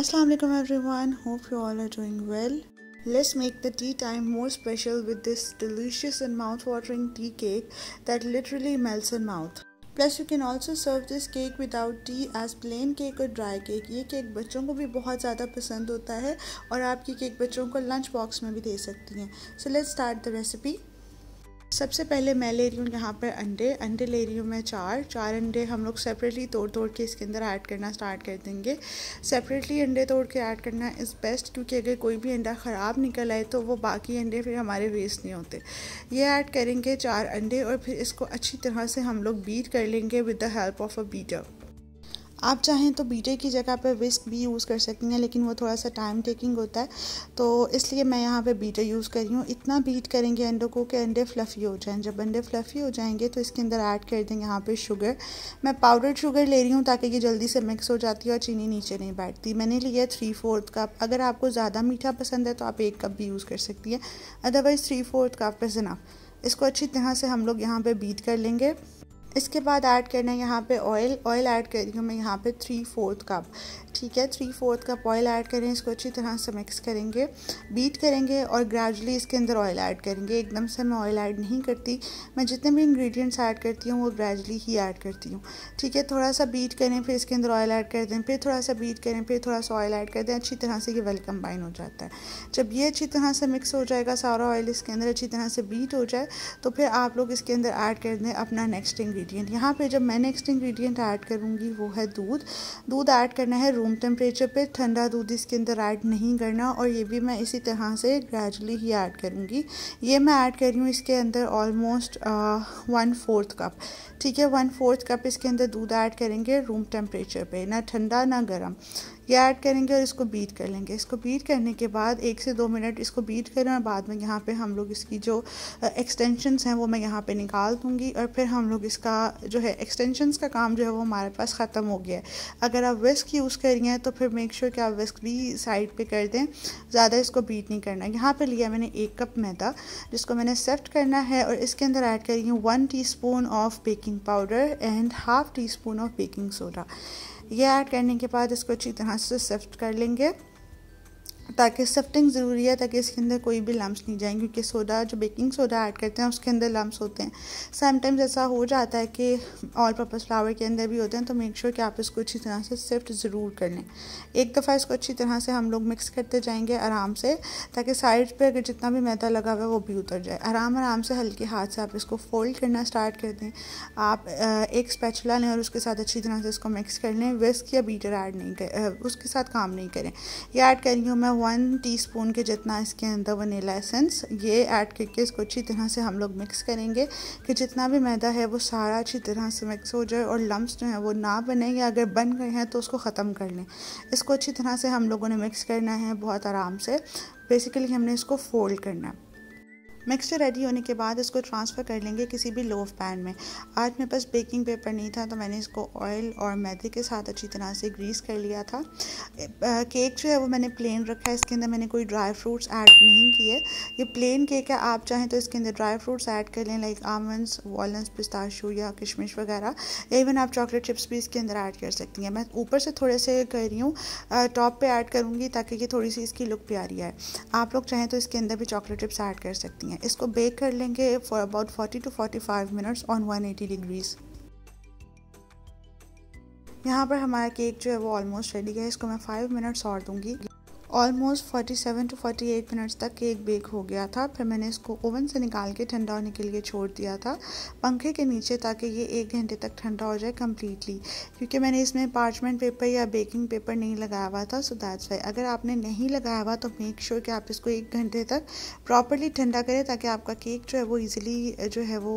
Assalamu alaikum everyone. Hope you all are doing well. Let's make the tea time more special with this delicious and mouth-watering tea cake that literally melts in mouth. Plus you can also serve this cake without tea as plain cake और dry cake ये cake बच्चों को भी बहुत ज़्यादा पसंद होता है और आपकी cake बच्चों को lunch box में भी दे सकती हैं So let's start the recipe. सबसे पहले मैं ले रही हूँ यहाँ पर अंडे अंडे ले रही हूँ मैं चार चार अंडे हम लोग सेपरेटली तोड़ तोड़ के इसके अंदर ऐड करना स्टार्ट कर देंगे सेपरेटली अंडे तोड़ के ऐड करना इज़ बेस्ट क्योंकि अगर कोई भी अंडा ख़राब निकल आए तो वो बाकी अंडे फिर हमारे वेस्ट नहीं होते ये ऐड करेंगे चार अंडे और फिर इसको अच्छी तरह से हम लोग बीट कर लेंगे with the help of a beater आप चाहें तो बीटे e की जगह पे विस्क भी यूज़ कर सकती हैं लेकिन वो थोड़ा सा टाइम टेकिंग होता है तो इसलिए मैं यहाँ पे बीटे यूज़ e कर रही हूँ इतना बीट करेंगे अंडों को कि अंडे फ्लफ़ी हो जाएं जब अंडे फ्लफ़ी हो जाएंगे तो इसके अंदर ऐड कर देंगे यहाँ पे शुगर मैं पाउडर्ड शुगर ले रही हूँ ताकि ये जल्दी से मिक्स हो जाती है और चीनी नीचे नहीं बैठती मैंने लिया है थ्री फोर्थ कप अगर आपको ज़्यादा मीठा पसंद है तो आप एक कप भी यूज़ कर सकती हैं otherwise three fourth cup is enough इसको अच्छी तरह से हम लोग यहाँ पर बीट कर लेंगे इसके बाद ऐड करना है यहाँ पे ऑयल ऑयल ऐड कर रही हूँ मैं यहाँ पे थ्री फोर्थ कप ठीक है three fourth cup oil add करें इसको अच्छी तरह से मिक्स करेंगे बीट करेंगे और ग्रेजुअली इसके अंदर ऑयल ऐड करेंगे एकदम से मैं ऑयल ऐड नहीं करती मैं जितने भी इंग्रेडिएंट्स ऐड करती हूँ वो ग्रेजुअली ही ऐड करती हूँ ठीक है थोड़ा सा बीट करें फिर इसके अंदर ऑयल ऐड कर दें फिर थोड़ा सा बीट करें फिर थोड़ा सा ऑयल ऐड कर दें अच्छी तरह से ये वेल कम्बाइन हो जाता है जब ये अच्छी तरह से मिक्स हो जाएगा सारा ऑयल इसके अंदर अच्छी तरह से बीट हो जाए तो फिर आप लोग इसके अंदर ऐड कर दें अपना नेक्स्ट इंग्रीडियंट इंग्रेडिएंट यहाँ पे जब मैं नेक्स्ट इंग्रेडिएंट ऐड करूँगी वो है दूध दूध ऐड करना है रूम टेम्परेचर पे ठंडा दूध इसके अंदर ऐड नहीं करना और ये भी मैं इसी तरह से ग्रेजुअली ही ऐड करूँगी ये मैं ऐड कर रही हूँ इसके अंदर ऑलमोस्ट वन फोर्थ कप ठीक है वन फोर्थ कप इसके अंदर दूध ऐड करेंगे रूम टेम्परेचर पर ना ठंडा ना गर्म ये ऐड करेंगे और इसको बीट कर लेंगे इसको बीट करने के बाद एक से दो मिनट इसको बीट करें और बाद में यहाँ पे हम लोग इसकी जो एक्सटेंशंस uh, हैं वो मैं यहाँ पे निकाल दूँगी और फिर हम लोग इसका जो है एक्सटेंशंस का काम जो है वो हमारे पास ख़त्म हो गया है अगर आप विस्क यूज़ कर रही हैं तो फिर मेक श्योर sure कि आप विस्क भी साइड पे कर दें ज़्यादा इसको बीट नहीं करना यहाँ पे लिया मैंने एक कप मैदा जिसको मैंने सेफ्ट करना है और इसके अंदर ऐड करी हूँ one tea of baking powder and half teaspoon of baking soda ये ऐड करने के बाद इसको अच्छी तरह से सेफ्ट कर लेंगे ताकि सफ्टिंग ज़रूरी है ताकि इसके अंदर कोई भी लम्स नहीं जाएँ क्योंकि सोडा जो बेकिंग सोडा ऐड करते हैं उसके अंदर लम्स होते हैं समटाइम्स ऐसा हो जाता है कि ऑल पर्पज़ फ्लावर के अंदर भी होते हैं तो मेक श्योर sure कि आप इसको अच्छी तरह से सिफ्ट ज़रूर कर लें एक दफ़ा इसको अच्छी तरह से हम लोग मिक्स करते जाएंगे आराम से ताकि साइड पर अगर जितना भी मैदा लगा हुआ है वो भी उतर जाए आराम आराम से हल्के हाथ से आप इसको फोल्ड करना स्टार्ट कर दें आप एक स्पैचुला लें और उसके साथ अच्छी तरह से इसको मिक्स कर लें विस्क या बीटर ऐड नहीं कर उसके साथ काम नहीं करें यह ऐड कर रही हूँ मैं वन टीस्पून के जितना इसके अंदर वनीला एसेंस ये ऐड करके इसको अच्छी तरह से हम लोग मिक्स करेंगे कि जितना भी मैदा है वो सारा अच्छी तरह से मिक्स हो जाए और लम्ब जो हैं वो ना बने या अगर बन गए हैं तो उसको ख़त्म कर लें इसको अच्छी तरह से हम लोगों ने मिक्स करना है बहुत आराम से बेसिकली हमने इसको फोल्ड करना है मिक्सचर रेडी होने के बाद इसको ट्रांसफ़र कर लेंगे किसी भी लोफ पैन में आज मेरे पास बेकिंग पेपर नहीं था तो मैंने इसको ऑयल और मैदे के साथ अच्छी तरह से ग्रीस कर लिया था केक जो है वो मैंने प्लेन रखा है इसके अंदर मैंने कोई ड्राई फ्रूट्स ऐड नहीं किए ये प्लेन केक है आप चाहें तो इसके अंदर ड्राई फ्रूट्स ऐड कर लें लाइक आमंड्स वॉलन्स पिस्ताशू या किशमिश वगैरह इवन आप चॉकलेट चिप्स भी इसके अंदर ऐड कर सकती हैं मैं ऊपर से थोड़े से कर रही हूँ टॉप पर ऐड करूँगी ताकि ये थोड़ी सी इसकी लुक प्यारी आए आप लोग चाहें तो इसके अंदर भी चॉकलेट चिप्स ऐड कर सकती हैं हैं इसको बेक कर लेंगे for about 40 to 45 minutes on 180 degrees यहाँ पर हमारा केक जो है वो ऑलमोस्ट रेडी है इसको मैं फाइव मिनट्स और दूंगी ऑलमोस्ट 47 टू 48 मिनट्स तक केक बेक हो गया था फिर मैंने इसको ओवन से निकाल के ठंडा होने के लिए छोड़ दिया था पंखे के नीचे ताकि ये एक घंटे तक ठंडा हो जाए कम्प्लीटली क्योंकि मैंने इसमें पार्चमेंट पेपर या बेकिंग पेपर नहीं लगाया हुआ था सो दैट्स वाई अगर आपने नहीं लगाया हुआ तो मेक श्योर sure कि आप इसको एक घंटे तक प्रॉपरली ठंडा करें ताकि आपका केक जो है वो ईजिली जो है वो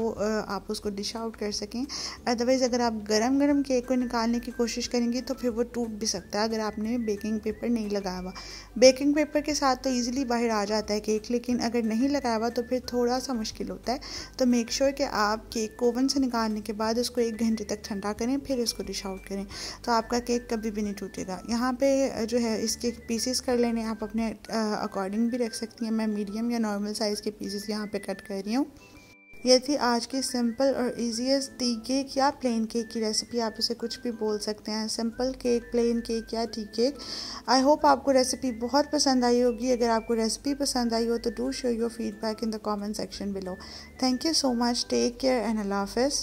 आप उसको डिश आउट कर सकें अदरवाइज़ अगर आप गर्म गर्म केक को निकालने की कोशिश करेंगी तो फिर वो टूट भी सकता है अगर आपने बेकिंग पेपर नहीं लगाया हुआ बेकिंग पेपर के साथ तो ईजिली बाहर आ जाता है केक लेकिन अगर नहीं लगाया हुआ तो फिर थोड़ा सा मुश्किल होता है तो मेक श्योर sure कि आप केक को ओवन से निकालने के बाद उसको एक घंटे तक ठंडा करें फिर उसको डिश आउट करें तो आपका केक कभी भी नहीं टूटेगा यहाँ पे जो है इसके पीसेस कर लेने आप अपने अकॉर्डिंग भी रख सकती हैं मैं मीडियम या नॉर्मल साइज़ के पीसेस यहाँ पर कट कर रही हूँ ये थी आज की सिंपल और ईजीएस्ट टी केक या प्लेन केक की रेसिपी आप इसे कुछ भी बोल सकते हैं सिंपल केक प्लेन केक या टी केक आई होप आपको रेसिपी बहुत पसंद आई होगी अगर आपको रेसिपी पसंद आई हो तो do show your feedback in the comment section below thank you so much take care and अल्लाह हाफिज़